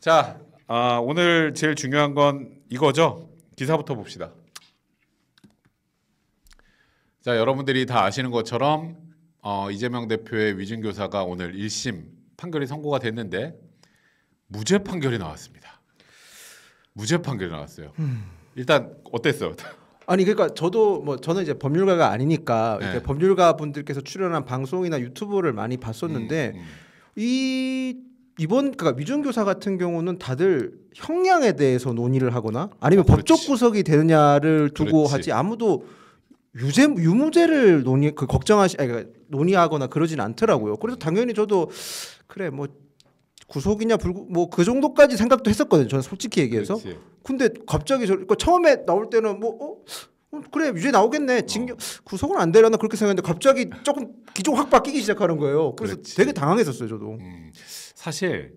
자, 아, 오늘 제일 중요한 건 이거죠. 기사부터 봅시다. 자, 여러분들이 다 아시는 것처럼 어, 이재명 대표의 위증 교사가 오늘 1심 판결이 선고가 됐는데 무죄 판결이 나왔습니다. 무죄 판결이 나왔어요. 음. 일단 어땠어요? 아니 그러니까 저도 뭐 저는 이제 법률가가 아니니까 네. 법률가 분들께서 출연한 방송이나 유튜브를 많이 봤었는데 음, 음. 이 이번 그러니까 위준교사 같은 경우는 다들 형량에 대해서 논의를 하거나 아니면 아, 법적 구속이 되느냐를 두고 그렇지. 하지 아무도 유죄 유무죄를 논의 그 걱정하시 아니 그러니까 논의하거나 그러진 않더라고요. 그래서 당연히 저도 그래 뭐 구속이냐 불구 뭐그 정도까지 생각도 했었거든요. 저는 솔직히 얘기해서. 그렇지. 근데 갑자기 저 그러니까 처음에 나올 때는 뭐 어? 어? 그래 유죄 나오겠네 징역 어. 구속은 안 되려나 그렇게 생각했는데 갑자기 조금 기종 확 바뀌기 시작하는 거예요. 그래서 그렇지. 되게 당황했었어요 저도. 음. 사실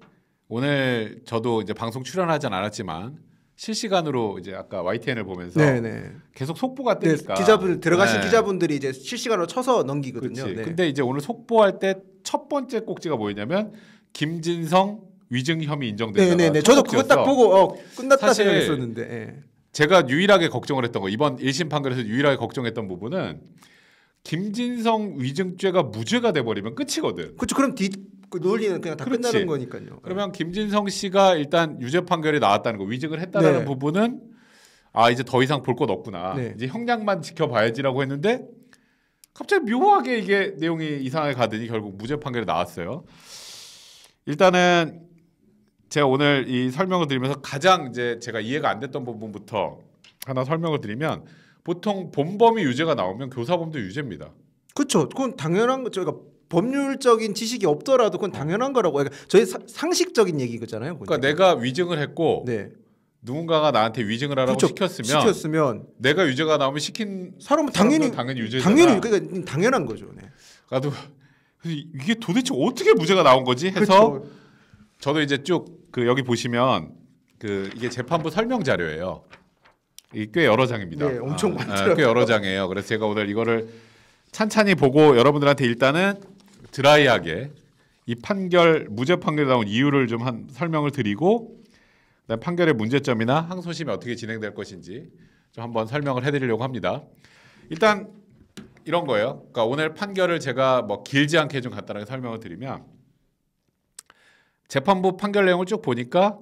오늘 저도 이제 방송 출연하진 않았지만 실시간으로 이제 아까 YTN을 보면서 네네. 네. 계속 속보가 뜨니까 네, 기자분 들어가신 네. 기자분들이 이제 실시간으로 쳐서 넘기거든요. 네. 근데 이제 오늘 속보할 때 첫 번째 꼭지가 뭐였냐면 김진성 위증 혐의 인정된다. 네네네. 네. 저도 그거 딱 보고 어, 끝났다 생각했었는데 네. 제가 유일하게 걱정을 했던 거 이번 1심 판결에서 유일하게 걱정했던 부분은 김진성 위증죄가 무죄가 돼버리면 끝이거든. 그렇죠. 그럼 뒤그 논리는 그냥 다 그렇지. 끝나는 거니까요. 그러면 예. 김진성 씨가 일단 유죄 판결이 나왔다는 거 위증을 했다라는 네. 부분은 아 이제 더 이상 볼 것 없구나. 네. 이제 형량만 지켜봐야지라고 했는데 갑자기 묘하게 이게 내용이 이상하게 가더니 결국 무죄 판결이 나왔어요. 일단은 제가 오늘 이 설명을 드리면서 가장 이제 제가 이해가 안 됐던 부분부터 하나 설명을 드리면 보통 본범이 유죄가 나오면 교사범도 유죄입니다. 그렇죠. 그건 당연한 거죠. 그러니까 법률적인 지식이 없더라도 그건 당연한 거라고. 그러니까 저희 사, 상식적인 얘기잖아요. 그러니까 내가 위증을 했고 네. 누군가가 나한테 위증을 하라고 그쵸, 그렇죠. 시켰으면, 시켰으면 내가 유죄가 나오면 시킨 사람 당연히 당연히 유죄 당연히 그러니까 당연한 거죠. 네. 나도 이게 도대체 어떻게 무죄가 나온 거지 해서 그쵸. 그렇죠. 저도 이제 쭉그 여기 보시면 그 이게 재판부 설명 자료예요. 이 꽤 여러 장입니다. 네, 엄청 아, 아, 많더라꽤 여러 장이에요. 그래서 제가 오늘 이거를 찬찬히 보고 여러분들한테 일단은 드라이하게 이 판결 무죄 판결 나온 이유를 좀 한 설명을 드리고 그다음 판결의 문제점이나 항소심이 어떻게 진행될 것인지 좀 한번 설명을 해드리려고 합니다. 일단 이런 거예요. 그러니까 오늘 판결을 제가 뭐 길지 않게 좀 간단하게 설명을 드리면 재판부 판결 내용을 쭉 보니까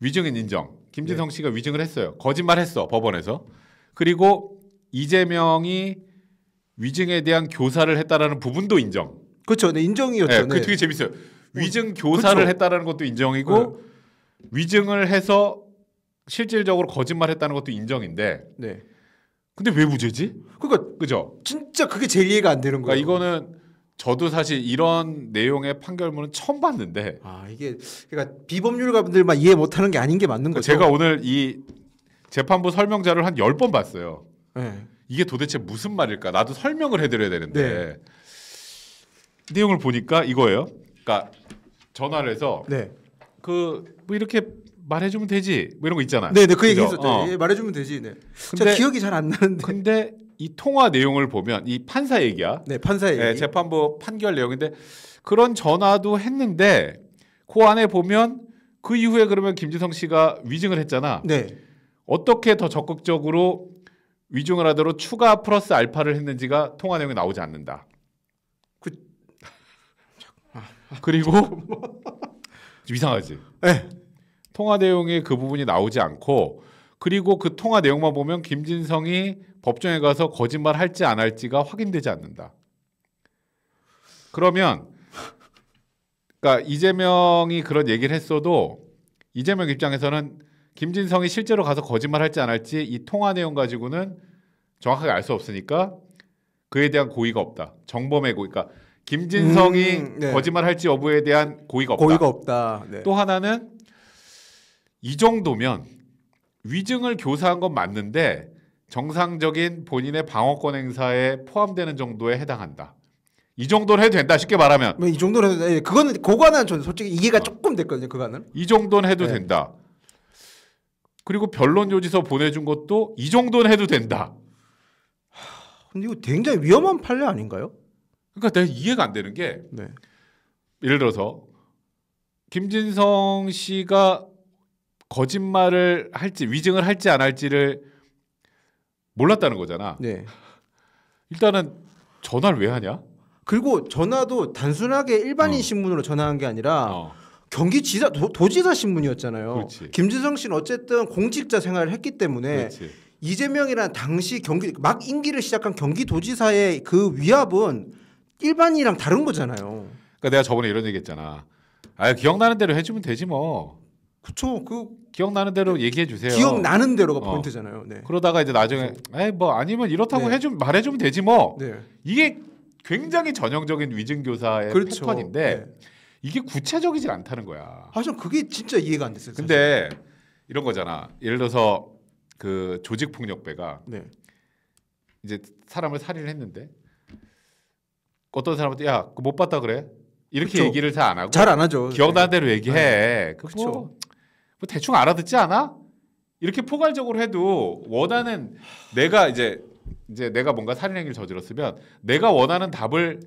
위증인 인정. 김진성 네. 씨가 위증을 했어요. 거짓말했어 법원에서. 그리고 이재명이 위증에 대한 교사를 했다라는 부분도 인정. 그렇죠. 네, 인정이었죠. 네, 그게 네. 되게 재밌어요. 어, 위증 그렇죠. 교사를 그쵸? 했다라는 것도 인정이고 네. 위증을 해서 실질적으로 거짓말했다는 것도 인정인데. 네. 근데 왜 무죄지? 그러니까 그죠. 진짜 그게 제 이해가 안 되는 그러니까 거예요. 그러니까 이거는 저도 사실 이런 내용의 판결문은 처음 봤는데. 아 이게 그러니까 비법률가분들만 이해 못하는 게 아닌 게 맞는 그러니까 거죠. 제가 오늘 이 재판부 설명자를 한 열 번 봤어요. 네. 이게 도대체 무슨 말일까? 나도 설명을 해드려야 되는데. 네. 내용을 보니까 이거예요. 그러니까 전화를 해서 네. 그뭐 이렇게 말해주면 되지 뭐 이런 거 있잖아요. 네네 네, 그 얘기 했었죠. 어. 예, 말해주면 되지. 네. 근데, 기억이 잘 안 나는데. 근데 이 통화 내용을 보면 이 판사 얘기야. 네 판사 얘기. 네, 재판부 판결 내용인데 그런 전화도 했는데 그 안에 보면 그 이후에 그러면 김지성 씨가 위증을 했잖아. 네. 어떻게 더 적극적으로 위증을 하도록 추가 플러스 알파를 했는지가 통화 내용에 나오지 않는다. 그리고 좀 이상하지. 네. 통화 내용에 그 부분이 나오지 않고 그리고 그 통화 내용만 보면 김진성이 법정에 가서 거짓말 할지 안 할지가 확인되지 않는다. 그러면 그러니까 이재명이 그런 얘기를 했어도 이재명 입장에서는 김진성이 실제로 가서 거짓말 할지 안 할지 이 통화 내용 가지고는 정확하게 알 수 없으니까 그에 대한 고의가 없다. 정범의 고의. 그러니까 김진성이 음, 네. 거짓말할지 여부에 대한 고의가 없다. 고의가 없다. 네. 또 하나는 이 정도면 위증을 교사한 건 맞는데 정상적인 본인의 방어권 행사에 포함되는 정도에 해당한다. 이 정도는 해도 된다 쉽게 말하면 뭐 이 정도는 해도 예, 그거는 그거는 저는 솔직히 이해가 어. 조금 됐거든요 그거는 이 정도는 해도 네. 된다 그리고 변론 요지서 보내준 것도 이 정도는 해도 된다 근데 이거 굉장히 위험한 판례 아닌가요? 그러니까 내가 이해가 안 되는 게 네. 예를 들어서 김진성 씨가 거짓말을 할지 위증을 할지 안 할지를 몰랐다는 거잖아. 네. 일단은 전화를 왜 하냐? 그리고 전화도 단순하게 일반인 어. 신문으로 전화한 게 아니라 어. 경기지사 도, 지사 신문이었잖아요. 그렇지. 김진성 씨는 어쨌든 공직자 생활을 했기 때문에 그렇지. 이재명이란 당시 경기 막 임기를 시작한 경기도지사의 그 위압은 일반이랑 다른 거잖아요. 그러니까 내가 저번에 이런 얘기했잖아. 아 기억나는 대로 해주면 되지 뭐. 그쵸. 그 기억나는 대로 그 얘기해 주세요. 기억나는 대로가 어. 포인트잖아요. 네. 그러다가 이제 나중에 에뭐 아니면 이렇다고 네. 해주 말해주면 되지 뭐. 네. 이게 굉장히 전형적인 위증 교사의 그렇죠. 패턴인데 네. 이게 구체적이지 않다는 거야. 사실 아, 그게 진짜 이해가 안 됐어요. 근데 이런 거잖아. 예를 들어서 그 조직 폭력배가 네. 이제 사람을 살인을 했는데 어떤 사람한테 야 못 봤다 그래 이렇게 그쵸. 얘기를 잘 안 하고 잘 안 하죠. 기억나는 대로 네. 얘기해. 네. 그렇죠. 뭐, 뭐 대충 알아듣지 않아? 이렇게 포괄적으로 해도 원하는 내가 이제 이제 내가 뭔가 살인행위를 저질렀으면 내가 원하는 답을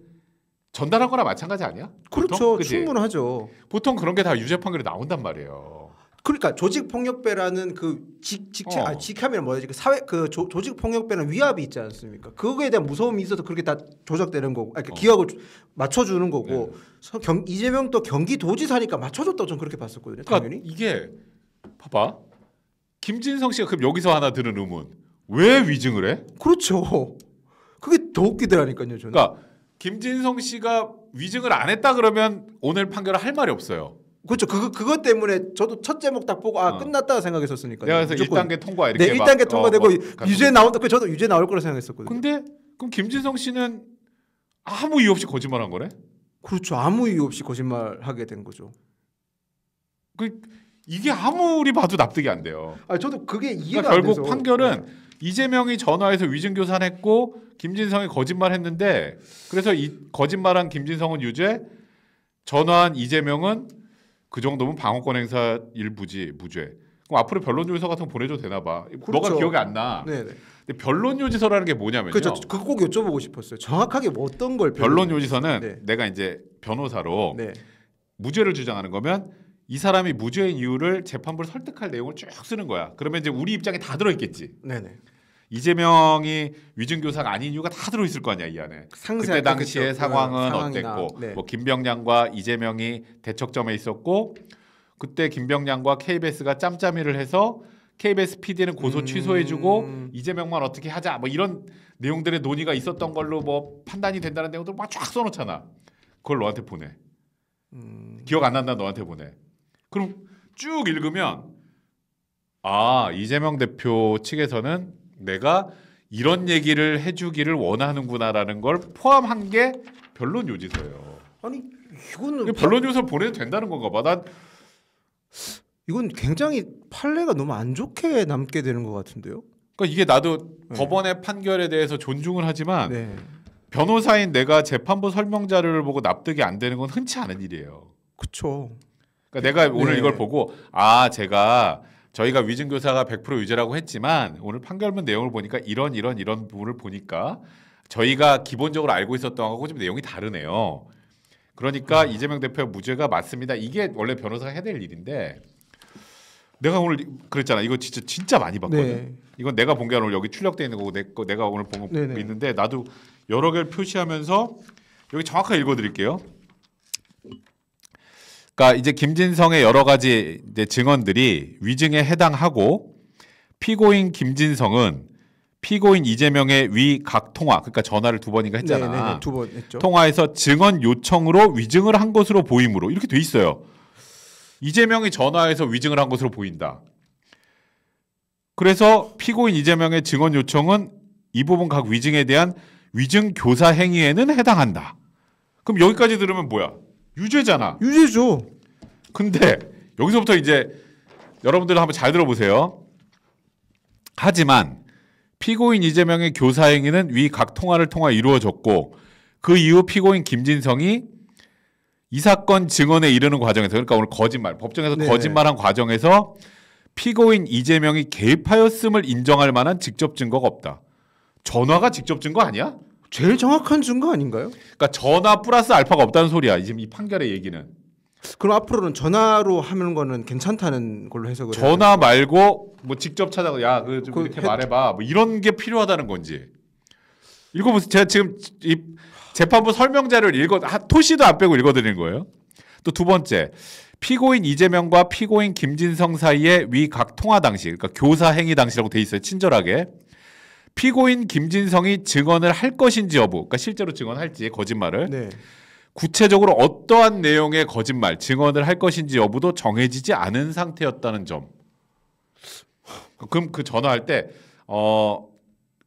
전달한 거나 마찬가지 아니야? 그렇죠. 그치? 충분하죠. 보통 그런 게 다 유죄 판결이 나온단 말이에요. 그러니까 조직 폭력배라는 그 직, 직체 아, 어. 아 직함이란 뭐지 그 사회 그 조, 조직 폭력배는 위압이 있지 않습니까? 그거에 대한 무서움이 있어서 그렇게 다 조작되는 거고, 아, 그러니까 어. 기억을 맞춰주는 거고 네. 경, 이재명 또 경기도지사니까 맞춰줬다고 전 그렇게 봤었거든요. 그러니까 이게 봐봐 김진성 씨가 그럼 여기서 하나 드는 의문 왜 위증을 해? 그렇죠. 그게 더 웃기더라니까요. 저는. 그러니까 김진성 씨가 위증을 안 했다 그러면 오늘 판결을 할 말이 없어요. 그렇죠. 그 그것 때문에 저도 첫 제목 딱 보고 아 어. 끝났다 생각했었으니까. 내 그래서 1단계 통과 이렇게 네, 1단계 통과되고 어, 유죄 나온다. 그 저도 유죄 나올 거라 생각했었거든요. 근데 그럼 김진성 씨는 아무 이유 없이 거짓말한 거래? 그렇죠. 아무 이유 없이 거짓말하게 된 거죠. 그 이게 아무리 봐도 납득이 안 돼요. 아 저도 그게 이해가 그러니까 결국 돼서. 판결은 네. 이재명이 전화해서 위증 교산했고 김진성이 거짓말했는데 그래서 이 거짓말한 김진성은 유죄, 전화한 이재명은 그 정도면 방어권 행사 일부지 무죄. 그럼 앞으로 변론 요지서 같은 거 보내줘도 되나 봐. 그렇죠. 너가 기억이 안 나. 네, 네. 근데 변론 요지서라는 게 뭐냐면요. 그렇죠. 그거 꼭 여쭤보고 싶었어요. 정확하게 뭐 어떤 걸 변론, 요지서는 네. 내가 이제 변호사로 네. 무죄를 주장하는 거면 이 사람이 무죄인 이유를 재판부를 설득할 내용을 쭉 쓰는 거야. 그러면 이제 우리 입장에 다 들어있겠지. 네네. 네. 이재명이 위증교사가 아닌 이유가 다 들어있을 거 아니야 이 안에. 그때 당시의 상황은 상황이나, 어땠고 네. 뭐 김병량과 이재명이 대척점에 있었고 그때 김병량과 KBS가 짬짬이를 해서 KBS PD는 고소 음... 취소해주고 이재명만 어떻게 하자 뭐 이런 내용들의 논의가 있었던 걸로 뭐 판단이 된다는 내용들 막쫙 써놓잖아. 그걸 너한테 보내. 음... 기억 안 난다 너한테 보내. 그럼 쭉 읽으면 아 이재명 대표 측에서는 내가 이런 얘기를 해주기를 원하는구나라는 걸 포함한 게 변론 요지서예요. 아니 이거는 변론 요서 보내도 된다는 건가 봐. 난 이건 굉장히 판례가 너무 안 좋게 남게 되는 것 같은데요. 그러니까 이게 나도 네. 법원의 판결에 대해서 존중을 하지만 네. 변호사인 내가 재판부 설명 자료를 보고 납득이 안 되는 건 흔치 않은 일이에요. 그렇죠. 그러니까 내가 오늘 네. 이걸 보고 아 제가 저희가 위증 교사가 100% 유죄라고 했지만 오늘 판결문 내용을 보니까 이런 이런 이런 부분을 보니까 저희가 기본적으로 알고 있었던 거하고 좀 내용이 다르네요. 그러니까 음. 이재명 대표 의 무죄가 맞습니다. 이게 원래 변호사가 해야 될 일인데 내가 오늘 그랬잖아. 이거 진짜 진짜 많이 봤거든. 네. 이건 내가 본 게 아니라 여기 출력돼 있는 거고 내거 내가 오늘 본거 있는데 나도 여러 개를 표시하면서 여기 정확하게 읽어드릴게요. 그러니까 이제 김진성의 여러 가지 이제 증언들이 위증에 해당하고 피고인 김진성은 피고인 이재명의 위 각 통화 그러니까 전화를 두 번인가 네, 했잖아. 네, 네, 두번 했죠. 통화에서 증언 요청으로 위증을 한 것으로 보이므로 이렇게 돼 있어요. 이재명이 전화해서 위증을 한 것으로 보인다. 그래서 피고인 이재명의 증언 요청은 이 부분 각 위증에 대한 위증 교사 행위에는 해당한다. 그럼 여기까지 들으면 뭐야? 유죄잖아. 유죄죠. 근데 여기서부터 이제 여러분들 한번 잘 들어보세요. 하지만 피고인 이재명의 교사 행위는 위 각 통화를 통해 이루어졌고 그 이후 피고인 김진성이 이 사건 증언에 이르는 과정에서 그러니까 오늘 거짓말 법정에서 네. 거짓말한 과정에서 피고인 이재명이 개입하였음을 인정할 만한 직접 증거가 없다. 전화가 직접 증거 아니야? 제일 정확한 증거 아닌가요? 그러니까 전화 플러스 알파가 없다는 소리야. 지금 이 판결의 얘기는. 그럼 앞으로는 전화로 하는 거는 괜찮다는 걸로 해석을 전화 말고 뭐 직접 찾아가 야그좀 그 이렇게 했... 말해봐 뭐 이런 게 필요하다는 건지 읽어보세요. 제가 지금 이 재판부 설명자를 읽어 아, 토시도 안 빼고 읽어드리는 거예요. 또 두 번째 피고인 이재명과 피고인 김진성 사이의 위각 통화 당시 그러니까 교사 행위 당시라고 돼 있어요. 친절하게 피고인 김진성이 증언을 할 것인지 여부, 그러니까 실제로 증언할지 거짓말을 네. 구체적으로 어떠한 내용의 거짓말, 증언을 할 것인지 여부도 정해지지 않은 상태였다는 점. 그럼 그 전화할 때 어.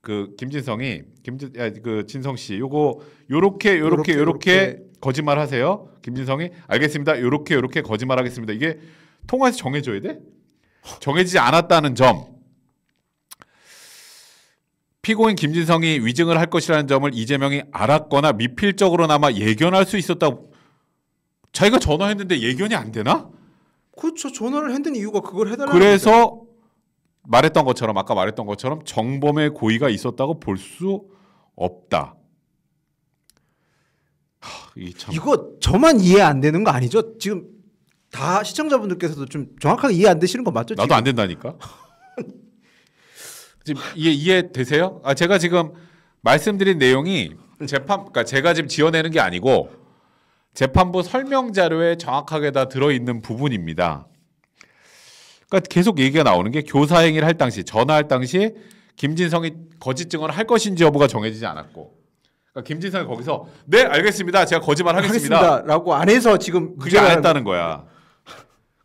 그 김진성이 김진 아, 그 진성 씨 요거 렇게 요렇게, 요렇게, 요렇게. 거짓말 하세요. 김진성이 알겠습니다. 요렇게 요렇게 거짓말 하겠습니다. 이게 통화에서 정해줘야 돼? 정해지지 않았다는 점. 피고인 김진성이 위증을 할 것이라는 점을 이재명이 알았거나 미필적으로나마 예견할 수 있었다고 자기가 전화했는데 예견이 안 되나? 그렇죠. 전화를 했던 이유가 그걸 해달라. 그래서 건데. 말했던 것처럼 아까 말했던 것처럼 정범의 고의가 있었다고 볼 수 없다. 하, 이거 저만 이해 안 되는 거 아니죠? 지금 다 시청자분들께서도 좀 정확하게 이해 안 되시는 거 맞죠? 나도 지금? 안 된다니까. 지금 이해 이해되세요? 아 제가 지금 말씀드린 내용이 재판 그러니까 제가 지금 지어내는 게 아니고 재판부 설명 자료에 정확하게 다 들어 있는 부분입니다. 그러니까 계속 얘기가 나오는 게 교사 행위를 할 당시 전화할 당시 김진성이 거짓 증언을 할 것인지 여부가 정해지지 않았고 그러니까 김진성이 거기서 네 알겠습니다 제가 거짓말 하겠습니다라고 안 해서 지금 그게 안 했다는 거야.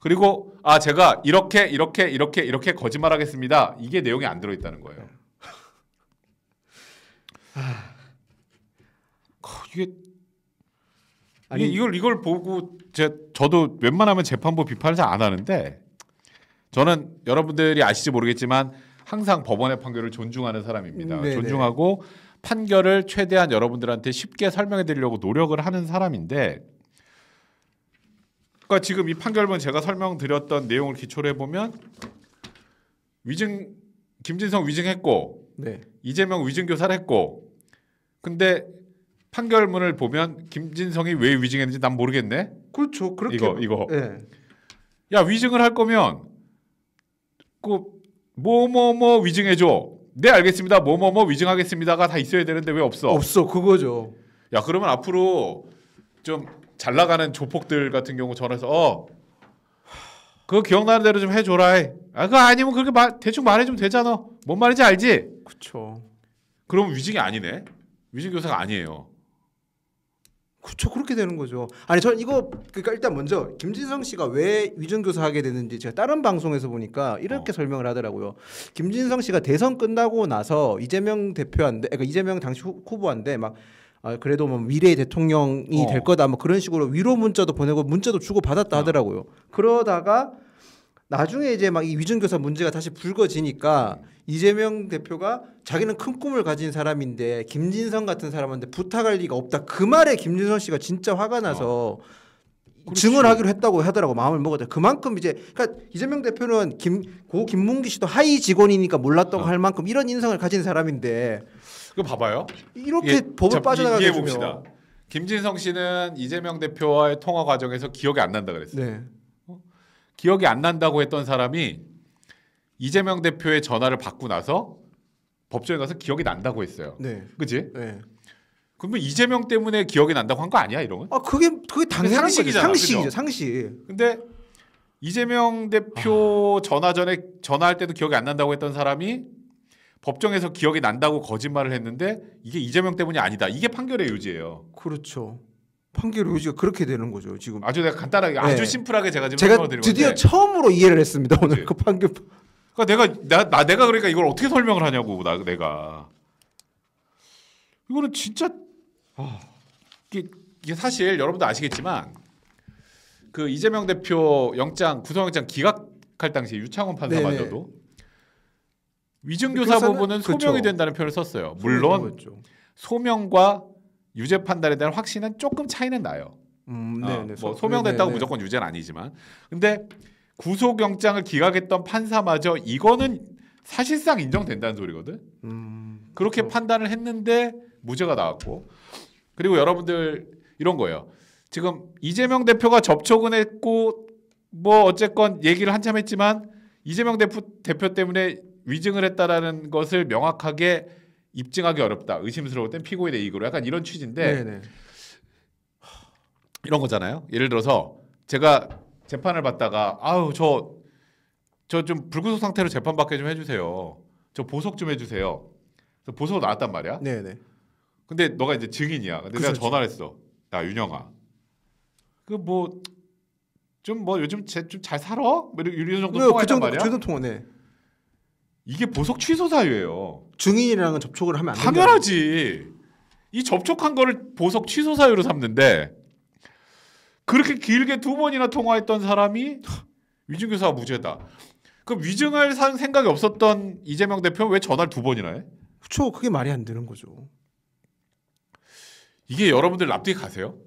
그리고 아 제가 이렇게 이렇게 이렇게 이렇게 거짓말하겠습니다. 이게 내용이 안 들어있다는 거예요. 아, 이게 아니, 이걸 이걸 보고 제 저도 웬만하면 재판부 비판을 잘안 하는데 저는 여러분들이 아실지 모르겠지만 항상 법원의 판결을 존중하는 사람입니다. 네네. 음, 네. 존중하고 판결을 최대한 여러분들한테 쉽게 설명해 드리려고 노력을 하는 사람인데 그러니까 지금 이 판결문 제가 설명드렸던 내용을 기초로 해보면 위증 김진성 위증했고 네. 이재명 위증 교사했고 근데 판결문을 보면 김진성이 왜 위증했는지 난 모르겠네. 그렇죠. 그렇게 이거 이거. 네. 야 위증을 할 거면 그뭐뭐뭐 위증해줘. 네 알겠습니다. 뭐뭐뭐 위증하겠습니다가 다 있어야 되는데 왜 없어? 없어 그거죠. 야 그러면 앞으로 좀잘 나가는 조폭들 같은 경우 전화해서 어 그거 기억나는 대로 좀 해줘라 해. 아 그거 아니면 그렇게 말 대충 말해주면 되잖아. 뭔 말인지 알지? 그쵸. 그럼 위증이 아니네. 위증 교사가 아니에요. 그렇 그렇게 되는 거죠. 아니 전 이거 그니까 일단 먼저 김진성 씨가 왜 위증 교사 하게 되는지 제가 다른 방송에서 보니까 이렇게 어. 설명을 하더라고요. 김진성 씨가 대선 끝나고 나서 이재명 대표한테 그니까 이재명 당시 후보한테 막아 그래도 뭐 미래의 대통령이 어. 될 거다 뭐 그런 식으로 위로 문자도 보내고 문자도 주고 받았다 어. 하더라고요. 그러다가 나중에 이제 막 이 위증교사 문제가 다시 불거지니까 네. 이재명 대표가 자기는 큰 꿈을 가진 사람인데 김진성 같은 사람한테 부탁할 리가 없다. 그 말에 김진성 씨가 진짜 화가 나서 어. 증언하기로 했다고 하더라고 마음을 먹었다. 그만큼 이제 그러니까 이재명 대표는 김 고 김문기 씨도 하위 직원이니까 몰랐다고 어. 할 만큼 이런 인성을 가진 사람인데 그 봐봐요. 이렇게 예, 법을 빠져나가게 이해 봅시다. 김진성 씨는 이재명 대표와의 통화 과정에서 기억이 안 난다 그랬어요. 네. 어? 기억이 안 난다고 했던 사람이 이재명 대표의 전화를 받고 나서 법정에 가서 기억이 난다고 했어요. 네. 그지? 네. 그러면 뭐 이재명 때문에 기억이 난다고 한 거 아니야 이런 건? 아 그게 그게 당연한 상식이잖아, 상식이죠, 상식. 근데 이재명 대표 아... 전화 전에 전화할 때도 기억이 안 난다고 했던 사람이 법정에서 기억이 난다고 거짓말을 했는데 이게 이재명 때문이 아니다. 이게 판결의 요지예요. 그렇죠. 판결 요지가 그렇게 되는 거죠 지금. 아주 내가 간단하게 네. 아주 심플하게 제가 지금 제가 설 드리고 드디어 있는데 처음으로 이해를 했습니다 오늘 그치. 네. 그 판결. 그러니까 내가 나, 나 내가 그러니까 이걸 어떻게 설명을 하냐고 나 내가 이거는 진짜 아, 이게, 이게 사실 여러분도 아시겠지만 그 이재명 대표 영장 구속영장 기각할 당시 유창원 판사마저도 위증교사 그 부분은 소명이 그쵸. 된다는 표현을 썼어요. 물론 소명과 유죄 판단에 대한 확신은 조금 차이는 나요. 음, 어, 뭐 소명됐다고 네네. 네, 무조건 유죄는 아니지만, 근데 구속영장을 기각했던 판사마저 이거는 사실상 인정된다는 소리거든. 음, 그렇게 그렇죠. 판단을 했는데 무죄가 나왔고, 그리고 여러분들 이런 거예요. 지금 이재명 대표가 접촉은 했고 뭐 어쨌건 얘기를 한참 했지만 이재명 대표, 대표 때문에 위증을 했다라는 것을 명확하게 입증하기 어렵다. 의심스러울 땐 피고인의 이익으로 약간 이런 취지인데 네네. 네. 이런 거잖아요. 예를 들어서 제가 재판을 받다가 아우 저저 좀 불구속 상태로 재판 받게 좀 해주세요. 저 보석 좀 해주세요. 그래서 보석으로 나왔단 말이야. 네네. 네. 근데 너가 이제 증인이야. 근데 그 내가 그렇죠. 전화를 했어. 야 윤영아, 그 뭐 좀 뭐 요즘 쟤좀잘 살아? 뭐 이런 정도 그 통화했단 그 정도, 말이야. 그 정도 통화네. 이게 보석 취소 사유예요. 증인이랑은 접촉을 하면 안 당연하지. 이 접촉한 거를 보석 취소 사유로 삼는데 그렇게 길게 두 번이나 통화했던 사람이 위증교사가 무죄다. 그럼 위증할 생각이 없었던 이재명 대표는 왜 전화를 두 번이나 해? 그쵸. 그게 말이 안 되는 거죠. 이게 여러분들 납득이 가세요?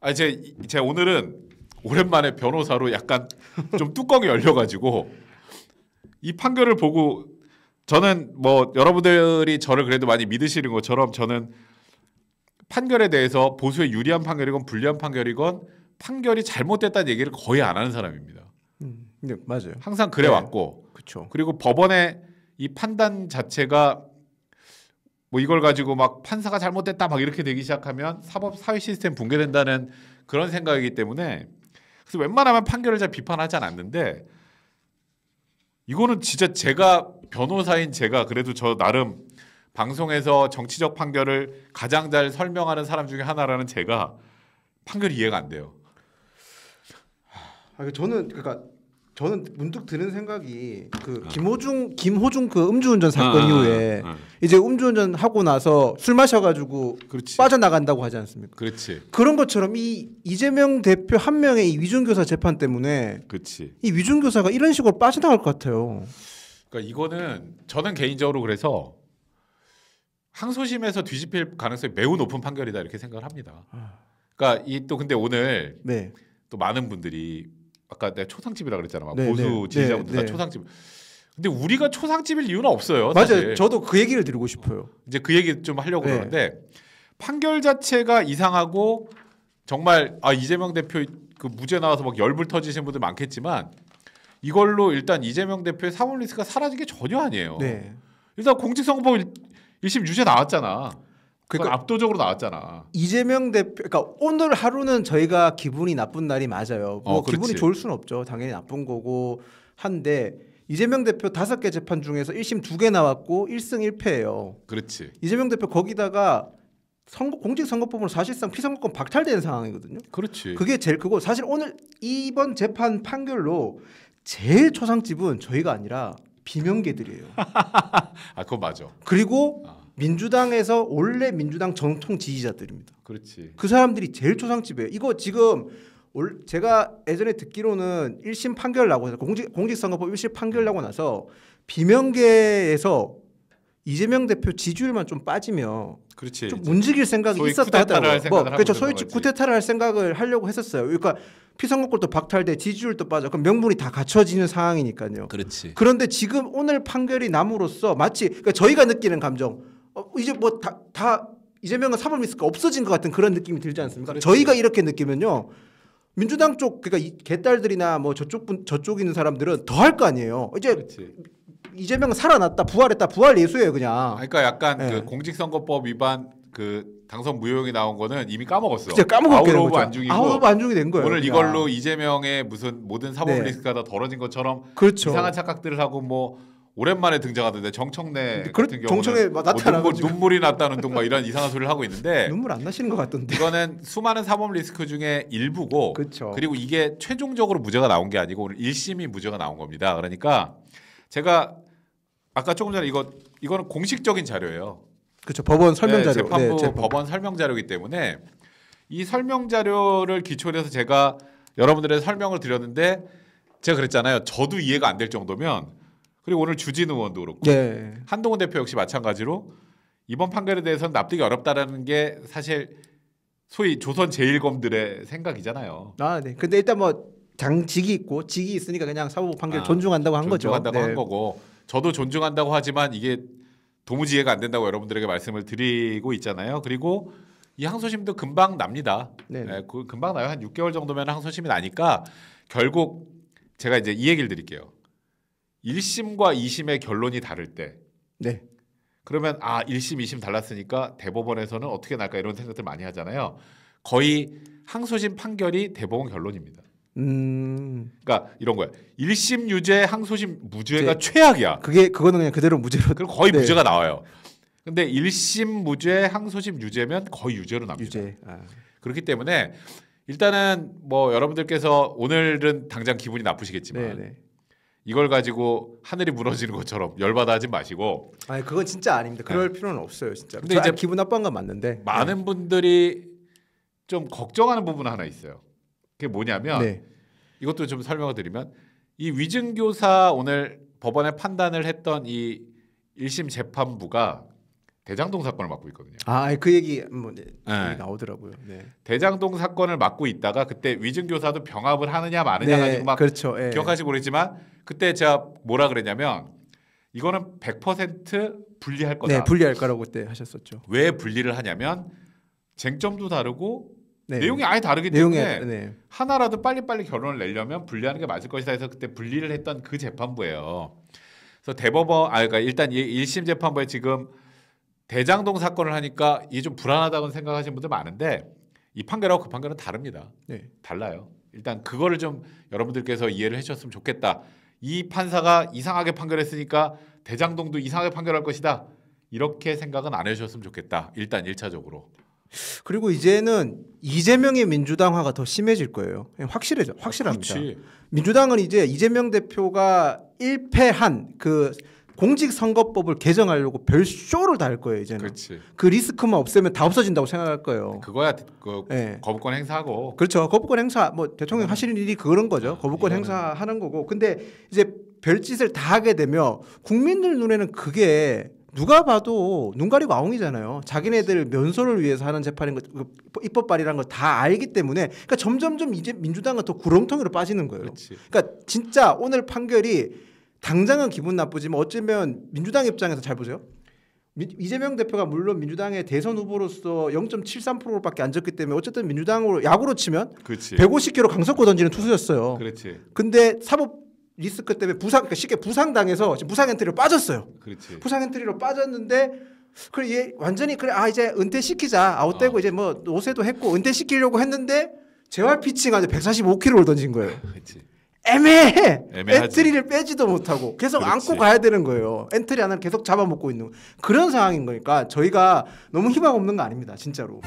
아, 제, 제 오늘은 오랜만에 변호사로 약간 좀 뚜껑이 열려가지고 이 판결을 보고 저는 뭐 여러분들이 저를 그래도 많이 믿으시는 것처럼 저는 판결에 대해서 보수에 유리한 판결이건 불리한 판결이건 판결이 잘못됐다는 얘기를 거의 안 하는 사람입니다. 음, 네, 맞아요. 항상 그래 네, 왔고. 그렇죠. 그리고 법원의 이 판단 자체가 뭐 이걸 가지고 막 판사가 잘못됐다 막 이렇게 되기 시작하면 사법 사회 시스템 붕괴된다는 그런 생각이기 때문에 그래서 웬만하면 판결을 잘 비판하지 않는데 이거는 진짜 제가 변호사인 제가 그래도 저 나름 방송에서 정치적 판결을 가장 잘 설명하는 사람 중에 하나라는 제가 판결 이해가 안 돼요. 아, 그러니까 저는 그러니까 저는 문득 드는 생각이 그 아. 김호중 김호중 그 음주운전 사건 아, 아, 이후에 아, 아, 이제 음주운전 하고 나서 술 마셔가지고 그렇지. 빠져나간다고 하지 않습니까? 그렇지. 그런 것처럼 이 이재명 대표 한 명의 이 위중교사 재판 때문에 그렇지. 이 위중교사가 이런 식으로 빠져나갈 것 같아요. 그러니까 이거는 저는 개인적으로 그래서 항소심에서 뒤집힐 가능성이 매우 높은 판결이다 이렇게 생각을 합니다. 아. 그러니까 이 또 근데 오늘 네. 또 많은 분들이 아까 내가 초상집이라 그랬잖아. 막 네, 보수 네, 지지자분들 네, 다 네. 초상집. 근데 우리가 초상집일 이유는 없어요. 맞아요. 사실. 저도 그 얘기를 드리고 싶어요. 이제 그 얘기 좀 하려고 네. 그러는데 판결 자체가 이상하고 정말 아 이재명 대표 그 무죄 나와서 막 열불 터지신 분들 많겠지만 이걸로 일단 이재명 대표의 사법 리스크가 사라진 게 전혀 아니에요. 일단 공직선거법 일심 유죄 나왔잖아. 그러니까 압도적으로 나왔잖아. 이재명 대표 그러니까 오늘 하루는 저희가 기분이 나쁜 날이 맞아요. 뭐 어, 기분이 좋을 수 없죠. 당연히 나쁜 거고 한데 이재명 대표 다섯 개 재판 중에서 1심 두 개 나왔고 1승 1패예요. 그렇지. 이재명 대표 거기다가 선거, 공직선거법으로 사실상 피선거권 박탈된 상황이거든요. 그렇지. 그게 제일 크고 사실 오늘 이번 재판 판결로 제일 초상집은 저희가 아니라 비명계들이에요. 아, 그건 맞아. 그리고 아. 민주당에서 원래 민주당 전통 지지자들입니다. 그렇지. 그 사람들이 제일 초상집이에요. 이거 지금 제가 예전에 듣기로는 1심 판결 나고 공직 공직선거법 1심 판결 나고 나서 비명계에서 이재명 대표 지지율만 좀 빠지며 그렇지, 좀 움직일 생각이 있었다 하더라고요. 뭐, 그렇죠. 소위 구테타를 할 생각을 하려고 했었어요. 그러니까 피선거권도 박탈돼 지지율도 빠져. 그럼 명분이 다 갖춰지는 상황이니까요. 그렇지. 그런데 지금 오늘 판결이 남으로써 마치 그러니까 저희가 느끼는 감정 어, 이제 뭐 다 다 이재명은 사법리스크 없어진 것 같은 그런 느낌이 들지 않습니까? 그렇지. 저희가 이렇게 느끼면요. 민주당 쪽 그러니까 이 개딸들이나 뭐 저쪽 분 저쪽 있는 사람들은 더 할 거 아니에요. 이제 그렇지. 이재명 은 살아났다 부활했다 부활 예수예요 그냥. 아, 그러니까 약간 네. 그 공직선거법 위반 그 당선 무효형이 나온 거는 이미 까먹었어. 그쵸, 까먹었게 아웃 오 안중이고 아웃 오브 안중이 된 거예요. 오늘 그냥. 이걸로 이재명의 무슨 모든 사법 네. 리스크가 다 덜어진 것처럼 그렇죠. 이상한 착각들을 하고 뭐 오랜만에 등장하던데 정청래 같은 경우 정청래 뭐 나타나고 눈물, 이 났다는 둥막 이런 이상한 소리를 하고 있는데 눈물 안 나시는 것 같던데 이거는 수많은 사법 리스크 중에 일부고 그쵸. 그리고 이게 최종적으로 무죄가 나온 게 아니고 오늘 1심이 무죄가 나온 겁니다. 그러니까 제가 아까 조금 전에 이거 이거는 공식적인 자료예요. 그렇죠. 법원 네, 설명 자료. 네, 재판부 네, 재판. 법원 설명 자료이기 때문에 이 설명 자료를 기초로 해서 제가 여러분들의 설명을 드렸는데 제가 그랬잖아요. 저도 이해가 안 될 정도면 그리고 오늘 주진 의원도 그렇고 예. 한동훈 대표 역시 마찬가지로 이번 판결에 대해서는 납득이 어렵다라는 게 사실 소위 조선 제일검들의 생각이잖아요. 아, 네. 근데 일단 뭐 장직이 있고 직이 있으니까 그냥 사법 판결 아, 존중한다고 한 존중한다고 거죠. 존중한다고 네. 한 거고 저도 존중한다고 하지만 이게 도무지 이해가 안 된다고 여러분들에게 말씀을 드리고 있잖아요. 그리고 이 항소심도 금방 납니다. 네. 네 그 금방 나요. 한 6개월 정도면 항소심이 나니까 결국 제가 이제 이 얘기를 드릴게요. 1심과2심의 결론이 다를 때 네. 그러면 아, 1심2심 달랐으니까 대법원에서는 어떻게 날까 이런 생각들 많이 하잖아요. 거의 항소심 판결이 대법원 결론입니다. 음. 그러니까 이런 거야. 1심 유죄, 항소심 무죄가 네. 최악이야. 그게 그거는 그냥 그대로 무죄로 그럼 거의 네. 무죄가 나와요. 근데 1심 무죄, 항소심 유죄면 거의 유죄로 납니다. 유죄. 아. 그렇기 때문에 일단은 뭐 여러분들께서 오늘은 당장 기분이 나쁘시겠지만 네네. 네. 이걸 가지고 하늘이 무너지는 것처럼 열받아 하지 마시고. 아, 그건 진짜 아닙니다. 네. 그럴 네. 필요는 없어요, 진짜. 근데 이제 기분 나쁜 건 맞는데 많은 네. 분들이 좀 걱정하는 부분 하나 있어요. 그게 뭐냐면 네. 이것도 좀 설명을 드리면 이 위증 교사 오늘 법원의 판단을 했던 이 1심 재판부가 대장동 사건을 맡고 있거든요. 아, 그 얘기 뭐 네, 네. 나오더라고요. 네. 대장동 사건을 맡고 있다가 그때 위증교사도 병합을 하느냐 마느냐 네, 가지고 막 그렇죠. 예. 기억하시 모르겠지만 그때 제가 뭐라 그랬냐면 이거는 100% 분리할 거다. 네, 분리할 거라고 그때 하셨었죠. 왜 분리를 하냐면 쟁점도 다르고 네. 내용이 아예 다르기 때문에 아, 네. 하나라도 빨리빨리 결론을 내려면 분리하는 게 맞을 것이다 해서 그때 분리를 했던 그 재판부예요. 그래서 대법원 아 그러니까 일단 1심 재판부에 지금 대장동 사건을 하니까 이게 좀 불안하다고 생각하시는 분들 많은데 이 판결하고 그 판결은 다릅니다. 네. 달라요. 일단 그거를 좀 여러분들께서 이해를 해주셨으면 좋겠다. 이 판사가 이상하게 판결했으니까 대장동도 이상하게 판결할 것이다. 이렇게 생각은 안 해주셨으면 좋겠다. 일단 1차적으로 그리고 이제는 이재명의 민주당화가 더 심해질 거예요. 확실해져, 확실합니다. 아, 민주당은 이제 이재명 대표가 1패한 그 공직선거법을 개정하려고 별 쇼를 다 할 거예요 이제는. 그렇그 리스크만 없애면 다 없어진다고 생각할 거예요. 그거야 그 네. 거부권 행사하고. 그렇죠. 거부권 행사 뭐 대통령 음. 하시는 일이 그런 거죠. 아, 거부권 이거는. 행사하는 거고. 근데 이제 별짓을 다 하게 되면 국민들 눈에는 그게 누가 봐도 눈 가리고 아웅이잖아요. 자기네들 면소를 위해서 하는 재판인 것, 그 입법 발의라는걸 다 알기 때문에 그러니까 점점점 이제 민주당은 더 구렁텅이로 빠지는 거예요. 그렇 그러니까 진짜 오늘 판결이 당장은 기분 나쁘지만 어쩌면 민주당 입장에서 잘 보세요. 이재명 대표가 물론 민주당의 대선 후보로서 0.73%밖에 안 졌기 때문에 어쨌든 민주당으로 야구로 치면 그치. 150kg 강석호 던지는 투수였어요. 그렇지. 근데 사법 리스크 때문에 부상 그러니까 쉽게 부상 당해서 부상 엔트리로 빠졌어요. 그렇지. 부상 엔트리로 빠졌는데 그래 얘 완전히 그래 아 이제 은퇴시키자 아웃되고 어. 이제 뭐 노세도 했고 은퇴시키려고 했는데 재활 피칭 아주 145kg를 던진 거예요. 그렇지. 애매해. 애매하지. 엔트리를 빼지도 못하고 계속 그렇지. 안고 가야 되는 거예요. 엔트리 하나를 계속 잡아먹고 있는 그런 상황인 거니까 저희가 너무 희망 없는 거 아닙니다. 진짜로.